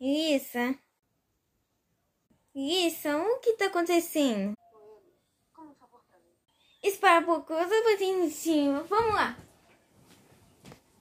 Isso. É. Isso, o que tá acontecendo? Espera um pouco, eu tô sentindo. Vamos lá.